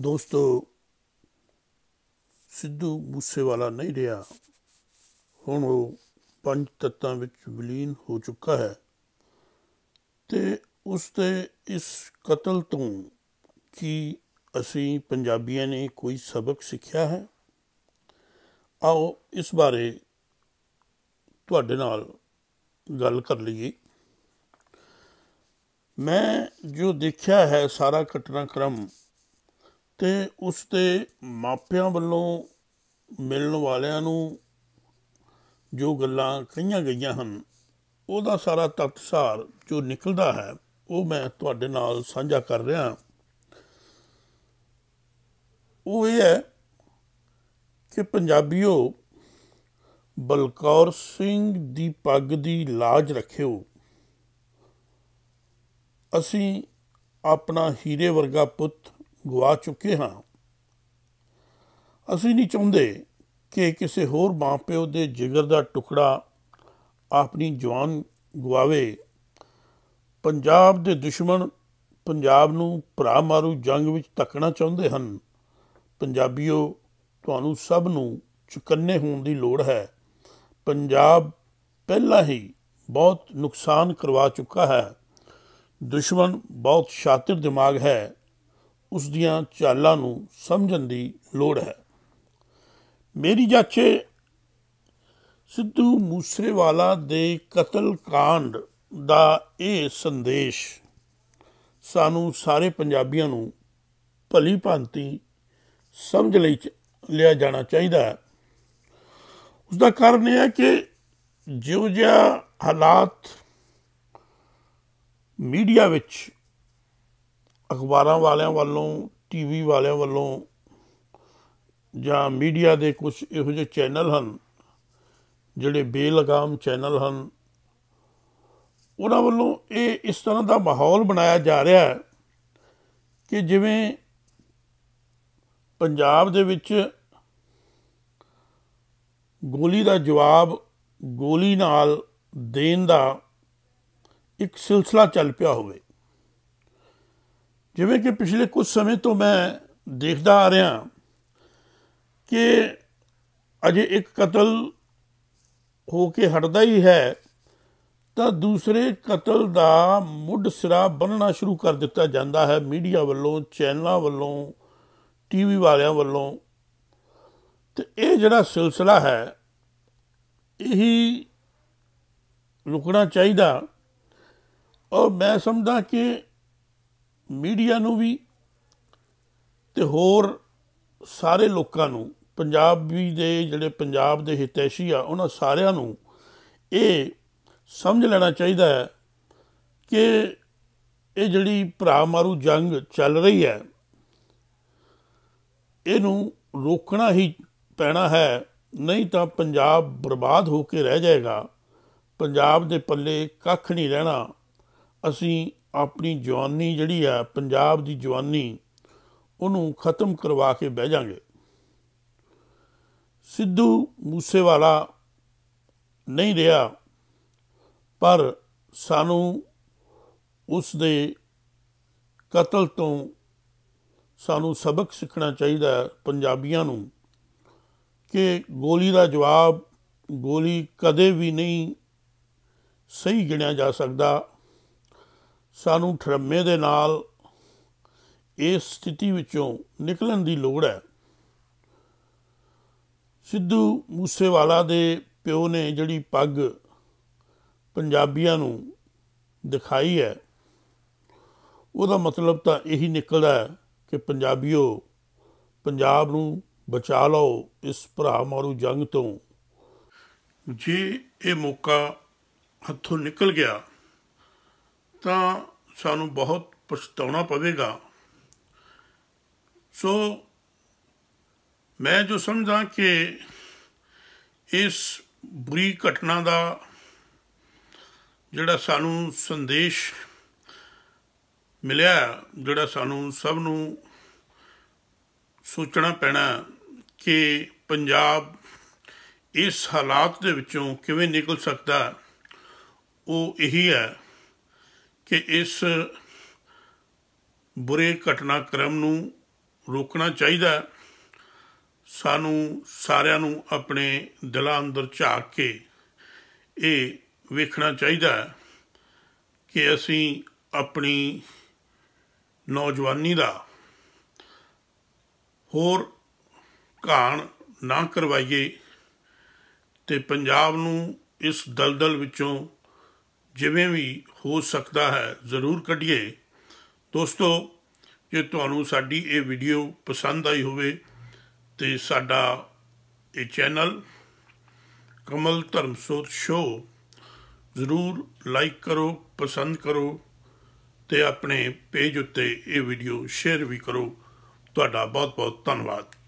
ਦੋਸਤੋ ਸਿੱਧੂ ਮੂਸੇਵਾਲਾ ਨਹੀਂ ਰਿਹਾ ਹੁਣ ਉਹ ਪੰਜ ਤੱਤਾਂ ਵਿੱਚ ਵਿਲੀਨ ਹੋ ਚੁੱਕਾ ਹੈ ਤੇ ਉਸ ਤੇ ਇਸ ਕਤਲ ਤੋਂ ਕੀ ਅਸੀਂ ਪੰਜਾਬੀਆਂ ਨੇ ਕੋਈ ਸਬਕ ਸਿੱਖਿਆ ਹੈ ਆਓ ਇਸ ਬਾਰੇ ਤੁਹਾਡੇ ਨਾਲ ਗੱਲ ਕਰ ਲਈਏ ਮੈਂ ਜੋ ਦੇਖਿਆ ਹੈ ਸਾਰਾ ਘਟਨਾਕ੍ਰਮ ਤੇ ਉਸ ਤੇ ਮਾਪਿਆਂ ਵੱਲੋਂ ਮਿਲਣ ਵਾਲਿਆਂ ਨੂੰ ਜੋ ਗੱਲਾਂ ਕਹੀਆਂ ਗਈਆਂ ਹਨ ਉਹਦਾ ਸਾਰਾ ਤਤਸਾਰ ਜੋ ਨਿਕਲਦਾ ਹੈ ਉਹ ਮੈਂ ਤੁਹਾਡੇ ਨਾਲ ਸਾਂਝਾ ਕਰ ਰਿਹਾ ਉਹ ਇਹ ਹੈ ਕਿ ਪੰਜਾਬੀਓ ਬਲਕੌਰ ਸਿੰਘ ਦੀ ਪੱਗ ਦੀ ਲਾਜ ਰੱਖਿਓ ਅਸੀਂ ਆਪਣਾ ਹੀਰੇ ਵਰਗਾ ਪੁੱਤ ਗਵਾ ਚੁੱਕੇ ਹਾਂ ਅਸੀਂ ਨਹੀਂ ਚਾਹੁੰਦੇ ਕਿ ਕਿਸੇ ਹੋਰ ਮਾਪਿਓ ਦੇ ਜਿਗਰ ਦਾ ਟੁਕੜਾ ਆਪਣੀ ਜਵਾਨ ਗਵਾਵੇ ਪੰਜਾਬ ਦੇ ਦੁਸ਼ਮਣ ਪੰਜਾਬ ਨੂੰ ਭਰਾ ਮਾਰੂ ਜੰਗ ਵਿੱਚ ਧੱਕਣਾ ਚਾਹੁੰਦੇ ਹਨ ਪੰਜਾਬੀਓ ਤੁਹਾਨੂੰ ਸਭ ਨੂੰ ਚੁਕੰਨੇ ਹੋਣ ਦੀ ਲੋੜ ਹੈ ਪੰਜਾਬ ਪਹਿਲਾਂ ਹੀ ਬਹੁਤ ਨੁਕਸਾਨ ਕਰਵਾ ਚੁੱਕਾ ਹੈ ਦੁਸ਼ਮਣ ਬਹੁਤ ਸ਼ਾਤਿਰ ਦਿਮਾਗ ਹੈ ਉਸ ਦੀਆਂ ਚਾਲਾਂ ਨੂੰ ਸਮਝਣ ਦੀ ਲੋੜ ਹੈ ਮੇਰੀ ਜਾਚੇ ਸਿੱਧੂ ਮੂਸੇਵਾਲਾ ਦੇ ਕਤਲ ਕਾਂਡ ਦਾ ਇਹ ਸੰਦੇਸ਼ ਸਾਨੂੰ ਸਾਰੇ ਪੰਜਾਬੀਆਂ ਨੂੰ ਭਲੀ ਭਾਂਤੀ ਸਮਝ ਲਈ ਲਿਆ ਜਾਣਾ ਚਾਹੀਦਾ ਹੈ ਉਸ ਦਾ ਕਾਰਨ ਇਹ ਹੈ ਕਿ ਜਿਉਂ ਜਿਹਾ ਹਾਲਾਤ ਮੀਡੀਆ ਵਿੱਚ ਅਖਬਾਰਾਂ ਵਾਲਿਆਂ ਵੱਲੋਂ ਟੀਵੀ ਵਾਲਿਆਂ ਵੱਲੋਂ ਜਾਂ ਮੀਡੀਆ ਦੇ ਕੁਝ ਇਹੋ ਜਿਹੇ ਚੈਨਲ ਹਨ ਜਿਹੜੇ ਬੇਲਗਾਮ ਚੈਨਲ ਹਨ ਉਹਨਾਂ ਵੱਲੋਂ ਇਹ ਇਸ ਤਰ੍ਹਾਂ ਦਾ ਮਾਹੌਲ ਬਣਾਇਆ ਜਾ ਰਿਹਾ ਹੈ ਕਿ ਜਿਵੇਂ ਪੰਜਾਬ ਦੇ ਵਿੱਚ ਗੋਲੀ ਦਾ ਜਵਾਬ ਗੋਲੀ ਨਾਲ ਦੇਣ ਦਾ ਇੱਕ ਸਿਲਸਿਲਾ ਚੱਲ ਪਿਆ ਹੋਵੇ ਜਿਵੇਂ ਕਿ ਪਿਛਲੇ ਕੁਝ ਸਮੇਂ ਤੋਂ ਮੈਂ ਦੇਖਦਾ ਆ ਰਿਹਾ ਕਿ ਅਜੇ ਇੱਕ ਕਤਲ ਹੋ ਕੇ ਹਟਦਾ ਹੀ ਹੈ ਤਾਂ ਦੂਸਰੇ ਕਤਲ ਦਾ ਮੁੱਢ ਸਿਰਾ ਬੰਨਣਾ ਸ਼ੁਰੂ ਕਰ ਦਿੱਤਾ ਜਾਂਦਾ ਹੈ ਮੀਡੀਆ ਵੱਲੋਂ ਚੈਨਲਾਂ ਵੱਲੋਂ ਟੀਵੀ ਵਾਲਿਆਂ ਵੱਲੋਂ ਤੇ ਇਹ ਜਿਹੜਾ ਸਿਲਸਿਲਾ ਹੈ ਇਹੀ ਰੁਕਣਾ ਚਾਹੀਦਾ ਔਰ ਮੈਂ ਸਮਝਦਾ ਕਿ ਮੀਡੀਆ ਨੂੰ ਵੀ ਤੇ ਹੋਰ ਸਾਰੇ ਲੋਕਾਂ ਨੂੰ ਪੰਜਾਬੀ ਦੇ ਜਿਹੜੇ ਪੰਜਾਬ ਦੇ ਹਿਤੈਸ਼ੀ ਆ ਉਹਨਾਂ ਸਾਰਿਆਂ ਨੂੰ ਇਹ ਸਮਝ ਲੈਣਾ ਚਾਹੀਦਾ ਹੈ ਕਿ ਇਹ ਜਿਹੜੀ ਭਰਾ ਮਾਰੂ ਜੰਗ ਚੱਲ ਰਹੀ ਹੈ ਇਹਨੂੰ ਰੋਕਣਾ ਹੀ ਪੈਣਾ ਹੈ ਨਹੀਂ ਤਾਂ ਪੰਜਾਬ ਬਰਬਾਦ ਹੋ ਕੇ ਰਹਿ ਜਾਏਗਾ ਪੰਜਾਬ ਦੇ ਪੱਲੇ ਕੱਖ ਨਹੀਂ ਰਹਿਣਾ ਅਸੀਂ ਆਪਣੀ ਜਵਾਨੀ ਜਿਹੜੀ ਆ ਪੰਜਾਬ ਦੀ ਜਵਾਨੀ ਉਹਨੂੰ ਖਤਮ ਕਰਵਾ ਕੇ ਬਹਿ ਜਾਾਂਗੇ ਸਿੱਧੂ ਮੂਸੇਵਾਲਾ ਨਹੀਂ ਰਿਹਾ ਪਰ ਸਾਨੂੰ ਉਸ ਦੇ ਕਤਲ ਤੋਂ ਸਾਨੂੰ ਸਬਕ ਸਿੱਖਣਾ ਚਾਹੀਦਾ ਹੈ ਪੰਜਾਬੀਆਂ ਨੂੰ ਕਿ ਗੋਲੀ ਦਾ ਜਵਾਬ ਗੋਲੀ ਕਦੇ ਵੀ ਨਹੀਂ ਸਹੀ ਗਿਣਿਆ ਜਾ ਸਕਦਾ ਸਾਨੂੰ ਠਰਮੇ ਦੇ ਨਾਲ ਇਸ ਸਥਿਤੀ ਵਿੱਚੋਂ ਨਿਕਲਣ ਦੀ ਲੋੜ ਹੈ ਸਿੱਧੂ ਮੂਸੇਵਾਲਾ ਦੇ ਪਿਓ ਨੇ ਜਿਹੜੀ ਪੱਗ ਪੰਜਾਬੀਆਂ ਨੂੰ ਦਿਖਾਈ ਹੈ ਉਹਦਾ ਮਤਲਬ ਤਾਂ ਇਹੀ ਨਿਕਲਦਾ ਹੈ ਕਿ ਪੰਜਾਬੀਓ ਪੰਜਾਬ ਨੂੰ ਬਚਾ ਲਓ ਇਸ ਭਰਾ ਮਾਰੂ ਜੰਗ ਤੋਂ ਜੇ ਇਹ ਮੌਕਾ ਹੱਥੋਂ ਨਿਕਲ ਗਿਆ ਤਾਂ ਸਾਨੂੰ ਬਹੁਤ ਪਛਤਾਉਣਾ ਪਵੇਗਾ ਸੋ ਮੈਂ ਜੋ ਸਮਝਾਂ ਕਿ ਇਸ ਬੁਰੀ ਘਟਨਾ ਦਾ ਜਿਹੜਾ ਸਾਨੂੰ ਸੰਦੇਸ਼ ਮਿਲਿਆ ਜਿਹੜਾ ਸਾਨੂੰ ਸਭ ਨੂੰ ਸੋਚਣਾ ਪੈਣਾ ਕਿ ਪੰਜਾਬ ਇਸ ਹਾਲਾਤ ਦੇ ਵਿੱਚੋਂ ਕਿਵੇਂ ਨਿਕਲ ਸਕਦਾ ਉਹ ਇਹੀ ਹੈ ਕਿ ਇਸ ਬੁਰੇ ਘਟਨਾਕ੍ਰਮ ਨੂੰ ਰੋਕਣਾ ਚਾਹੀਦਾ ਸਾਨੂੰ ਸਾਰਿਆਂ ਨੂੰ ਆਪਣੇ ਦਿਲਾਂ ਅੰਦਰ ਝਾਕ ਕੇ ਇਹ ਵੇਖਣਾ ਚਾਹੀਦਾ ਕਿ ਅਸੀਂ ਆਪਣੀ ਨੌਜਵਾਨੀ ਦਾ ਹੋਰ ਘਾਣ ਨਾ ਕਰਵਾਈਏ ਤੇ ਪੰਜਾਬ ਨੂੰ ਇਸ ਦਲਦਲ ਵਿੱਚੋਂ ਜਿਵੇਂ ਵੀ ਹੋ ਸਕਦਾ ਹੈ ਜ਼ਰੂਰ ਕੱਢੀਏ ਦੋਸਤੋ ਜੇ ਤੁਹਾਨੂੰ ਸਾਡੀ ਇਹ ਵੀਡੀਓ ਪਸੰਦ ਆਈ ਹੋਵੇ ਤੇ ਸਾਡਾ ਇਹ ਚੈਨਲ ਕਮਲ ਧਰਮਸੋਤ ਸ਼ੋ ਜ਼ਰੂਰ ਲਾਈਕ ਕਰੋ ਪਸੰਦ ਕਰੋ ਤੇ ਆਪਣੇ ਪੇਜ ਉੱਤੇ ਇਹ ਵੀਡੀਓ ਸ਼ੇਅਰ ਵੀ ਕਰੋ ਤੁਹਾਡਾ ਬਹੁਤ ਬਹੁਤ ਧੰਨਵਾਦ